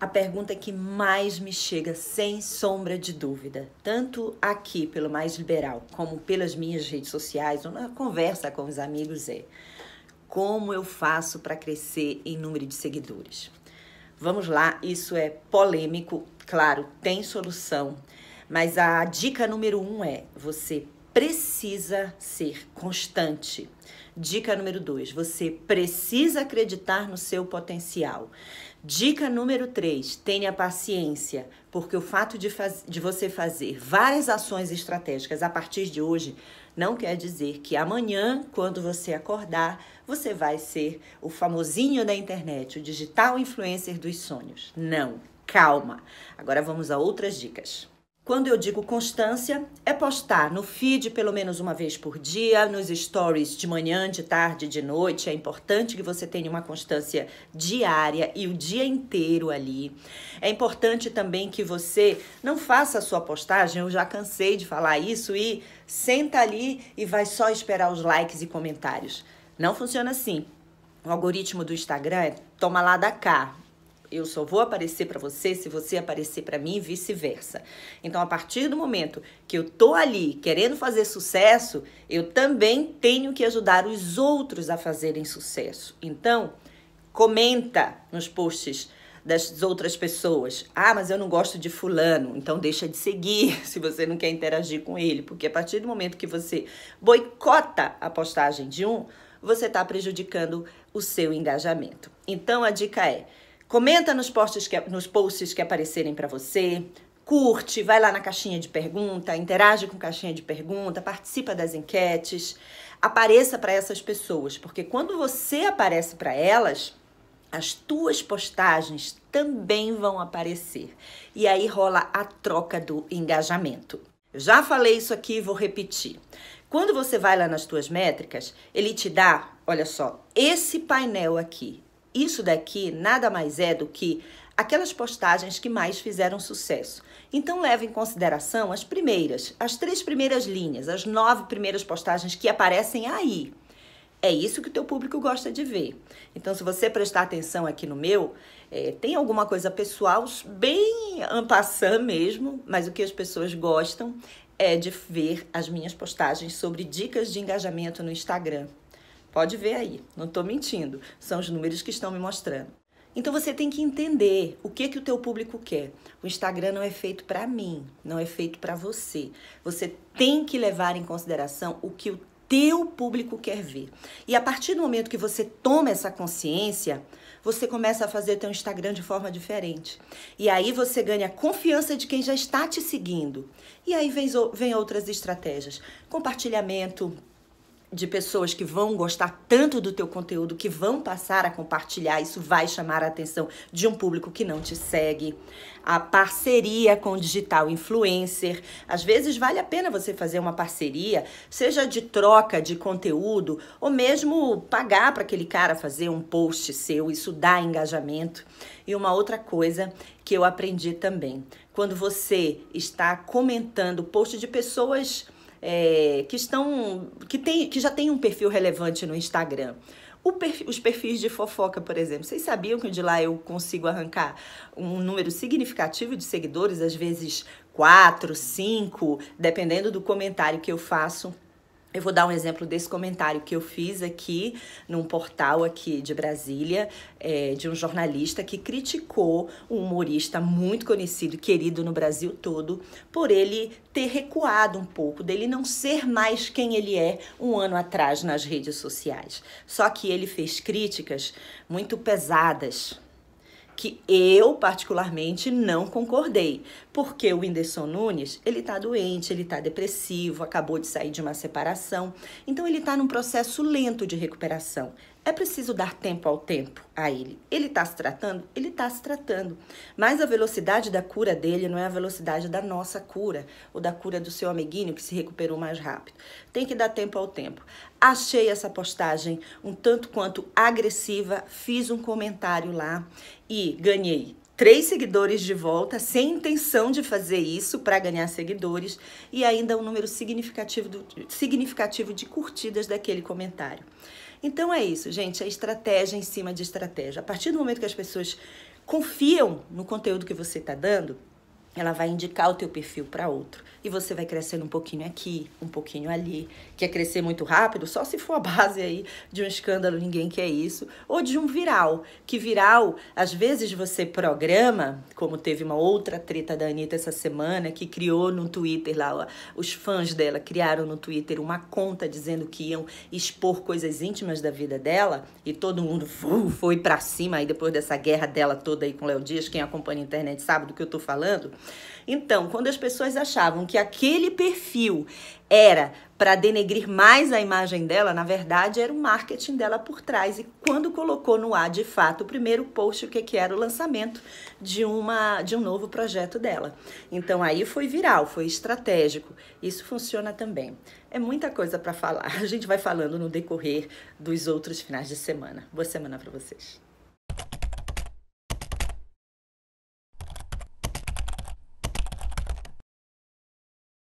a pergunta que mais me chega, sem sombra de dúvida, tanto aqui pelo Mais Liberal, como pelas minhas redes sociais, ou na conversa com os amigos, é como eu faço para crescer em número de seguidores? Vamos lá, isso é polêmico, claro, tem solução, mas a dica número um é você precisa ser constante. Dica número dois: você precisa acreditar no seu potencial. Dica número 3, tenha paciência, porque o fato de, faz, de, você fazer várias ações estratégicas a partir de hoje não quer dizer que amanhã, quando você acordar, você vai ser o famosinho da internet, o digital influencer dos sonhos. Não, calma. Agora vamos a outras dicas. Quando eu digo constância, é postar no feed pelo menos uma vez por dia, nos stories de manhã, de tarde, de noite. É importante que você tenha uma constância diária e o dia inteiro ali. É importante também que você não faça a sua postagem, eu já cansei de falar isso, e senta ali e vai só esperar os likes e comentários. Não funciona assim. O algoritmo do Instagram é toma lá da cá eu só vou aparecer para você se você aparecer para mim e vice-versa. Então, a partir do momento que eu tô ali querendo fazer sucesso, eu também tenho que ajudar os outros a fazerem sucesso. Então, comenta nos posts das outras pessoas. Ah, mas eu não gosto de fulano, então deixa de seguir se você não quer interagir com ele, porque a partir do momento que você boicota a postagem de um, você está prejudicando o seu engajamento. Então a dica é: Comenta nos posts que, nos posts que aparecerem para você. Curte, vai lá na caixinha de pergunta, interage com caixinha de pergunta, participa das enquetes, apareça para essas pessoas, porque quando você aparece para elas, as tuas postagens também vão aparecer. E aí rola a troca do engajamento. já falei isso aqui vou repetir. Quando você vai lá nas tuas métricas, ele te dá, olha só, esse painel aqui isso daqui nada mais é do que aquelas postagens que mais fizeram sucesso. Então leva em consideração as primeiras, as três primeiras linhas, as nove primeiras postagens que aparecem aí. É isso que o teu público gosta de ver. Então, se você prestar atenção aqui no meu, é, tem alguma coisa pessoal bem ampassã mesmo, mas o que as pessoas gostam é de ver as minhas postagens sobre dicas de engajamento no Instagram. Pode ver aí, não estou mentindo, são os números que estão me mostrando. Então você tem que entender o que que o teu público quer. O Instagram não é feito para mim, não é feito para você. Você tem que levar em consideração o que o teu público quer ver. E a partir do momento que você toma essa consciência, você começa a fazer o teu Instagram de forma diferente. E aí você ganha a confiança de quem já está te seguindo. E aí vem, vem outras estratégias. Compartilhamento, de pessoas que vão gostar tanto do teu conteúdo que vão passar a compartilhar, isso vai chamar a atenção de um público que não te segue. A parceria com digital influencer, às vezes vale a pena você fazer uma parceria, seja de troca de conteúdo ou mesmo pagar para aquele cara fazer um post seu, isso dá engajamento. E uma outra coisa que eu aprendi também, quando você está comentando post de pessoas é, que estão que, tem, que já tem um perfil relevante no Instagram. Perfil, os perfis de fofoca, por exemplo. Vocês sabiam que de lá eu consigo arrancar um número significativo de seguidores, às vezes quatro, cinco, dependendo do comentário que eu faço eu vou dar um exemplo desse comentário que eu fiz aqui num portal aqui de Brasília, é, de um jornalista que criticou um humorista muito conhecido e querido no Brasil todo, por ele ter recuado um pouco, dele não ser mais quem ele é um ano atrás nas redes sociais. Só que ele fez críticas muito pesadas, que eu particularmente não concordei, porque o Whindersson Nunes, ele tá doente, ele tá depressivo, acabou de sair de uma separação. Então ele tá num processo lento de recuperação. É preciso dar tempo ao tempo a ele. Ele está se tratando? Ele está se tratando. Mas a velocidade da cura dele não é a velocidade da nossa cura ou da cura do seu amiguinho que se recuperou mais rápido. Tem que dar tempo ao tempo. Achei essa postagem um tanto quanto agressiva, fiz um comentário lá e ganhei três seguidores de volta, sem intenção de fazer isso para ganhar seguidores e ainda um número significativo, do, significativo de curtidas daquele comentário. Então é isso, gente, é estratégia em cima de estratégia. A partir do momento que as pessoas confiam no conteúdo que você está dando, ela vai indicar o teu perfil para outro. E você vai crescendo um pouquinho aqui, um pouquinho ali. Quer crescer muito rápido? Só se for a base aí de um escândalo, ninguém quer isso. Ou de um viral, que viral, às vezes você programa, como teve uma outra treta da Anitta essa semana, que criou no Twitter lá, os fãs dela criaram no Twitter uma conta dizendo que iam expor coisas íntimas da vida dela, e todo mundo foi para cima aí depois dessa guerra dela toda aí com o Léo Dias, quem acompanha a internet sabe do que eu tô falando. Então, quando as pessoas achavam que aquele perfil era para denegrir mais a imagem dela, na verdade era o marketing dela por trás. E quando colocou no ar de fato o primeiro post, o que, que era o lançamento de, uma, de um novo projeto dela. Então aí foi viral, foi estratégico. Isso funciona também. É muita coisa para falar. A gente vai falando no decorrer dos outros finais de semana. Boa semana para vocês.